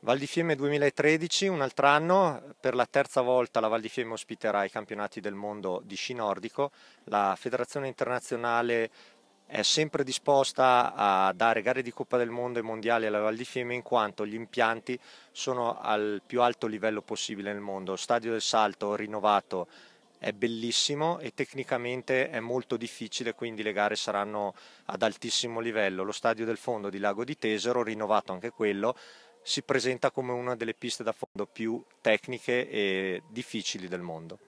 Val di Fiemme 2013, un altro anno, per la terza volta la Val di Fiemme ospiterà i campionati del mondo di sci nordico. La Federazione Internazionale è sempre disposta a dare gare di Coppa del Mondo e mondiali alla Val di Fiemme in quanto gli impianti sono al più alto livello possibile nel mondo. Stadio del Salto rinnovato è bellissimo e tecnicamente è molto difficile, quindi le gare saranno ad altissimo livello. Lo stadio del fondo di Lago di Tesero, rinnovato anche quello, si presenta come una delle piste da fondo più tecniche e difficili del mondo.